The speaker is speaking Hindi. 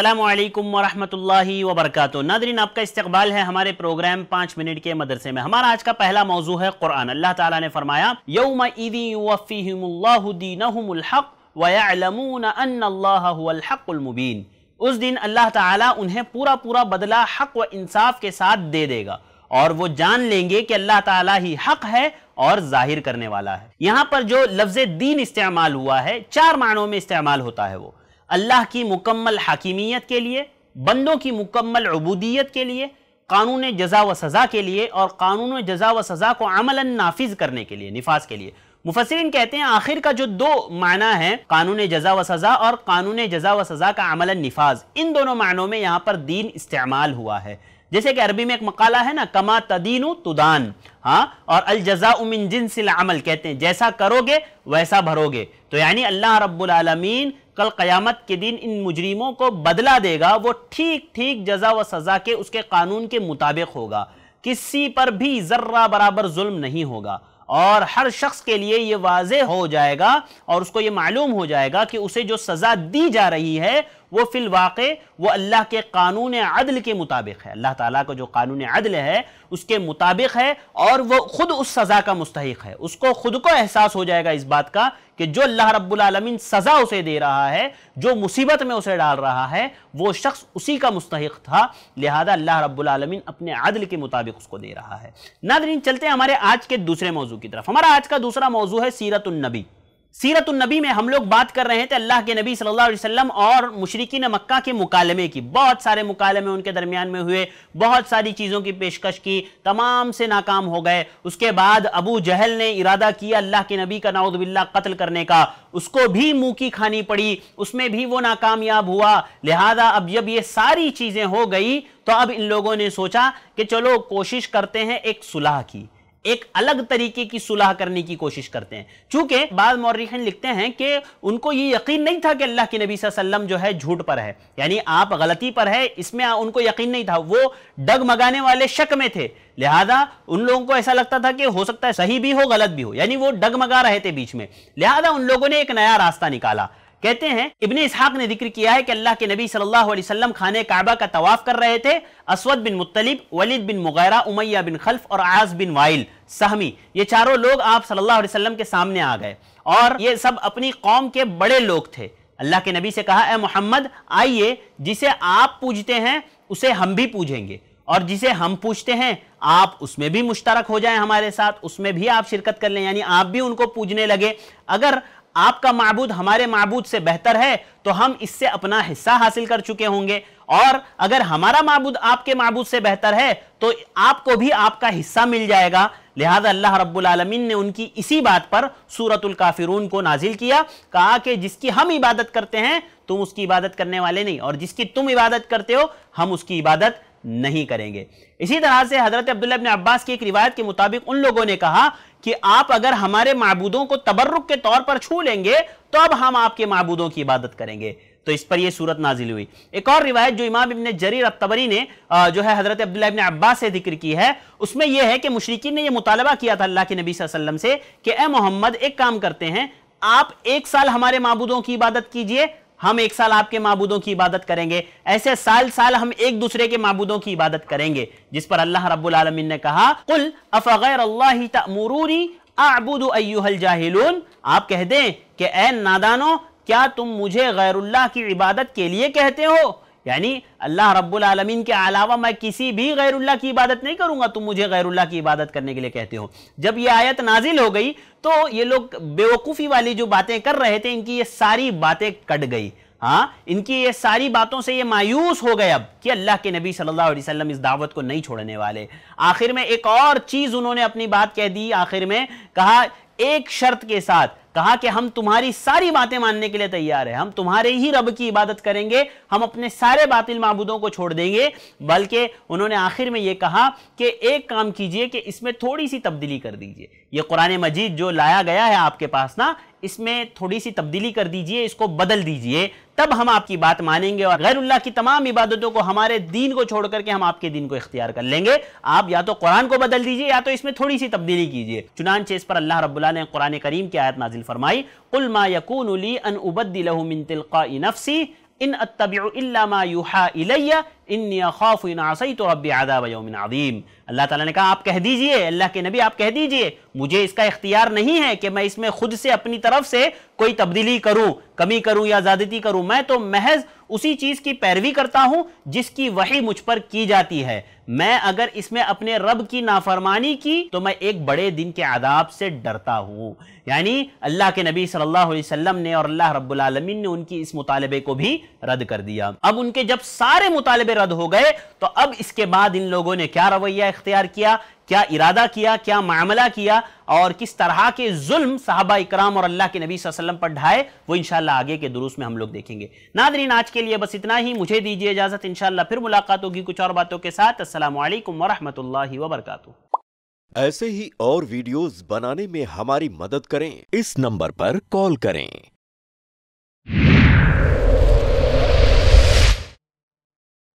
अल्लाम वरहमतुल्लाहि वबरकत नादरीन आपका इस्तकबाल है हमारे प्रोग्राम पाँच मिनट के मदरसे में हमारा आज का पहला मौजू है कुरान अल्लाह ताला ने फरमाया यौम ईदीनहक वयालमुबीन उस दिन अल्लाह ताला उन्हें पूरा पूरा बदला हक व इंसाफ के साथ दे देगा और वो जान लेंगे कि अल्लाह ताला ही हक है और जाहिर करने वाला है यहाँ पर जो लफ्ज़ दीन इस्तेमाल हुआ है चार मानों में इस्तेमाल होता है वो अल्लाह की मुकम्मल हकीमियत के लिए बंदों की मुकम्मल अबूदियत के लिए कानून जजा व सज़ा के लिए और कानून जजा व सज़ा को अमला नाफिज करने के लिए निफाज के लिए मुफसरिन कहते हैं आखिर का जो दो माना है कानून जजा व सज़ा और कानून जजा व सज़ा का अमला नफाज इन दोनों मानों में यहाँ पर दीन इस्तेमाल हुआ है जैसे कि अरबी में एक मकाला है ना कमा तदीन तुदान हाँ और अलजा उमिन जिनसिल अमल कहते हैं जैसा करोगे वैसा भरोगे तो यानी अल्लाह रब्बुल आलमीन कल क़यामत के दिन इन मुजरिमों को बदला देगा वो ठीक ठीक जजा व सज़ा के उसके कानून के मुताबिक होगा किसी पर भी ज़र्रा बराबर जुल्म नहीं होगा और हर शख्स के लिए ये वाज हो जाएगा और उसको ये मालूम हो जाएगा कि उसे जो सज़ा दी जा रही है वो फिल वाक़ वो अल्लाह के कानून अदल के मुताबिक है अल्लाह ताला का जो कानून अदल है उसके मुताबिक है और वो ख़ुद उस सज़ा का मुस्तक है उसको ख़ुद को एहसास हो जाएगा इस बात का कि जो अल्लाह रब्बुलमीन सज़ा उसे दे रहा है जो मुसीबत में उसे डाल रहा है वो शख्स उसी का मुस्तक था लिहाजा अल्लाह रब्बुलमीन अपने अदल के मुताबिक उसको दे रहा है नादरीन चलते हैं हमारे आज के दूसरे मौजू की तरफ हमारा आज का दूसरा मौजू है सीरतुलनबी सीरत नबी में हम लोग बात कर रहे थे अल्लाह के नबी सल्लल्लाहु अलैहि वसल्लम और मुशरकिन मक्का के मुकालमे की बहुत सारे मुकालमे उनके दरमियान में हुए बहुत सारी चीज़ों की पेशकश की तमाम से नाकाम हो गए उसके बाद अबू जहल ने इरादा किया अल्लाह के नबी का नाउदबिल्ला कत्ल करने का उसको भी मुँह की खानी पड़ी उसमें भी वो नाकामयाब हुआ लिहाजा अब जब ये सारी चीज़ें हो गई तो अब इन लोगों ने सोचा कि चलो कोशिश करते हैं एक सुलह की एक अलग तरीके की सुलह करने की कोशिश करते हैं चूंकि बाद मौरखन लिखते हैं कि उनको ये यकीन नहीं था कि अल्लाह के नबी वसल्लम जो है झूठ पर है यानी आप गलती पर है इसमें उनको यकीन नहीं था वो डगमगाने वाले शक में थे लिहाजा उन लोगों को ऐसा लगता था कि हो सकता है सही भी हो गलत भी हो यानी वो डगमगा रहे थे बीच में लिहाजा उन लोगों ने एक नया रास्ता निकाला कहते हैं इबन इसहाक ने जिक्र किया है कि अल्लाह के नबी सल्लल्लाहु अलैहि वसल्लम खाने काबा का तवाफ कर रहे थे असवद बिन मुत्तलिब वलीद बिन मुगैरा उमैया बिन खल्फ और आज बिन वाइल सहमी ये चारों लोग आप सल्लल्लाहु अलैहि वसल्लम के सामने आ गए और ये सब अपनी कौम के बड़े लोग थे अल्लाह के नबी से कहा ए मोहम्मद आइए जिसे आप पूजते हैं उसे हम भी पूजेंगे और जिसे हम पूछते हैं आप उसमें भी मुश्तरक हो जाएं हमारे साथ उसमें भी आप शिरकत कर लें यानी आप भी उनको पूजने लगे अगर आपका मबूद हमारे मबूद से बेहतर है तो हम इससे अपना हिस्सा हासिल कर चुके होंगे और अगर हमारा मबूद आपके मबूद से बेहतर है तो आपको भी आपका हिस्सा मिल जाएगा लिहाजा अल्लाह रब्बुलमीन ने उनकी इसी बात पर सूरतुल काफिरून को नाजिल किया कहा कि जिसकी हम इबादत करते हैं तुम उसकी इबादत करने वाले नहीं और जिसकी तुम इबादत करते हो हम उसकी इबादत नहीं करेंगे इसी तरह से हजरत अब्दुल्ला अब्बास की एक रिवायत के मुताबिक उन लोगों ने कहा कि आप अगर हमारे मबूदों को तबर्रुक के तौर पर छू लेंगे तो अब हम आपके मबूदों की इबादत करेंगे तो इस पर यह सूरत नाजिल हुई एक और रिवायत जो इमाम इबन जरीर अतबरी ने जो है हजरत अब्दुल्ला इबन अब्बास से जिक्र की है उसमें यह है कि मुशरकिन ने यह मुतालबा किया था अल्लाह के नबी वसल्लम से कि ए मोहम्मद एक काम करते हैं आप एक साल हमारे मबूदों की इबादत कीजिए हम एक साल आपके मबूदों की इबादत करेंगे ऐसे साल साल हम एक दूसरे के मबूदों की इबादत करेंगे जिस पर अल्लाह रब्बुल आलमीन ने कहा कुल अफ़ैर अल्लाह जाहिलून आप कह दें कि ए नादानो क्या तुम मुझे गैरुल्लाह की इबादत के लिए कहते हो यानी अल्लाह रब्बुल आलमीन के अलावा मैं किसी भी गैरुल्लाह की इबादत नहीं करूंगा तुम मुझे गैरुल्लाह की इबादत करने के लिए कहते हो जब ये आयत नाजिल हो गई तो ये लोग बेवकूफ़ी वाली जो बातें कर रहे थे इनकी ये सारी बातें कट गई हाँ इनकी ये सारी बातों से ये मायूस हो गए अब कि अल्लाह के नबी सल्लल्लाहु अलैहि वसल्लम इस दावत को नहीं छोड़ने वाले आखिर में एक और चीज़ उन्होंने अपनी बात कह दी आखिर में कहा एक शर्त के साथ कहा कि हम तुम्हारी सारी बातें मानने के लिए तैयार है हम तुम्हारे ही रब की इबादत करेंगे हम अपने सारे बातिल महबूदों को छोड़ देंगे बल्कि उन्होंने आखिर में यह कहा कि एक काम कीजिए कि इसमें थोड़ी सी तब्दीली कर दीजिए ये कुरान मजीद जो लाया गया है आपके पास ना इसमें थोड़ी सी तब्दीली कर दीजिए इसको बदल दीजिए तब हम आपकी बात मानेंगे और गैरुल्लाह की तमाम इबादतों को हमारे दीन को छोड़ करके हम आपके दीन को इख्तियार कर लेंगे आप या तो कुरान को बदल दीजिए या तो इसमें थोड़ी सी तब्दीली कीजिए चुनानचे इस पर अल्लाह रब्बुल्ला ने कुरान करीम की आयत नाजिल फरमाई कुल मा यकून उली अन उबद्दी लहू मिन तिलका नफसी इन अतबिल्ला खौफ आसई तो रब अदीम अल्लाह ताला ने कहा आप कह दीजिए अल्लाह के नबी आप कह दीजिए मुझे इसका इख्तियार नहीं है कि मैं इसमें खुद से अपनी तरफ से कोई तब्दीली करूं कमी करूं या ज़्यादती करूं मैं तो महज उसी चीज़ की पैरवी करता हूं जिसकी वही मुझ पर की जाती है मैं अगर इसमें अपने रब की नाफरमानी की तो मैं एक बड़े दिन के आदाब से डरता हूँ यानी अल्लाह के नबी सल्लल्लाहु अलैहि वसल्लम ने और अल्लाह रब्बुल आलमीन ने उनकी इस मुतालबे को भी रद्द कर दिया अब उनके जब सारे मुतालबे रद्द हो गए तो अब इसके बाद इन लोगों ने क्या रवैया इख्तियार किया क्या इरादा किया क्या मामला किया और किस तरह के जुल्म साहबा इकराम और अल्लाह के नबी वसल्लम पर ढाए वो इंशाल्लाह आगे के दुरुस में हम लोग देखेंगे नादरीन आज के लिए बस इतना ही मुझे दीजिए इजाज़त इंशाल्लाह फिर मुलाकात होगी कुछ और बातों के साथ असलम वरहमल वबरकू ऐसे ही और वीडियोज बनाने में हमारी मदद करें इस नंबर पर कॉल करें